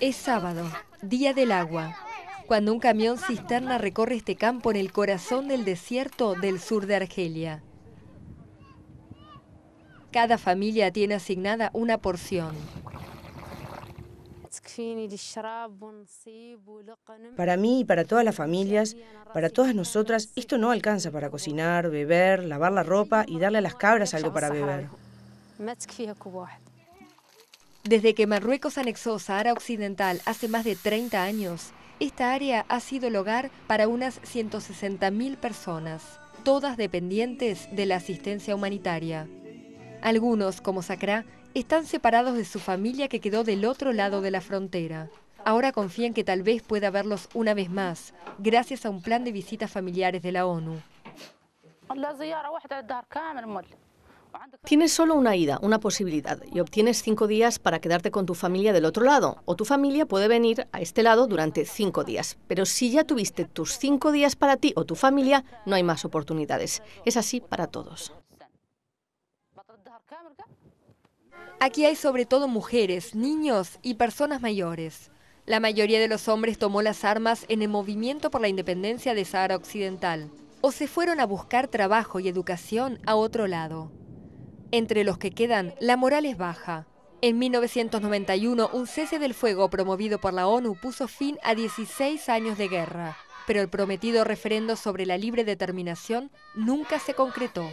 Es sábado, Día del Agua, cuando un camión cisterna recorre este campo en el corazón del desierto del sur de Argelia. Cada familia tiene asignada una porción. Para mí y para todas las familias, para todas nosotras, esto no alcanza para cocinar, beber, lavar la ropa y darle a las cabras algo para beber. Desde que Marruecos anexó Sahara Occidental hace más de 30 años, esta área ha sido el hogar para unas 160.000 personas, todas dependientes de la asistencia humanitaria. Algunos, como Sakra, están separados de su familia que quedó del otro lado de la frontera. Ahora confían que tal vez pueda verlos una vez más, gracias a un plan de visitas familiares de la ONU. Tienes solo una ida, una posibilidad, y obtienes cinco días para quedarte con tu familia del otro lado, o tu familia puede venir a este lado durante cinco días. Pero si ya tuviste tus cinco días para ti o tu familia, no hay más oportunidades. Es así para todos. Aquí hay sobre todo mujeres, niños y personas mayores. La mayoría de los hombres tomó las armas en el movimiento por la independencia de Sahara Occidental o se fueron a buscar trabajo y educación a otro lado. Entre los que quedan, la moral es baja. En 1991, un cese del fuego promovido por la ONU puso fin a 16 años de guerra, pero el prometido referendo sobre la libre determinación nunca se concretó.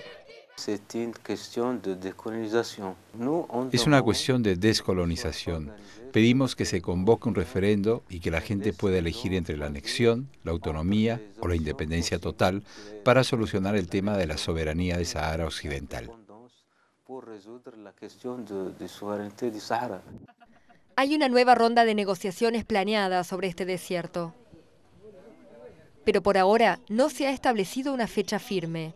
Es una cuestión de descolonización. Pedimos que se convoque un referendo y que la gente pueda elegir entre la anexión, la autonomía o la independencia total para solucionar el tema de la soberanía de Sahara Occidental. Hay una nueva ronda de negociaciones planeada sobre este desierto. Pero por ahora no se ha establecido una fecha firme.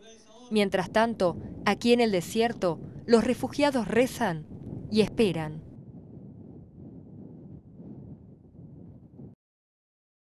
Mientras tanto, aquí en el desierto, los refugiados rezan y esperan.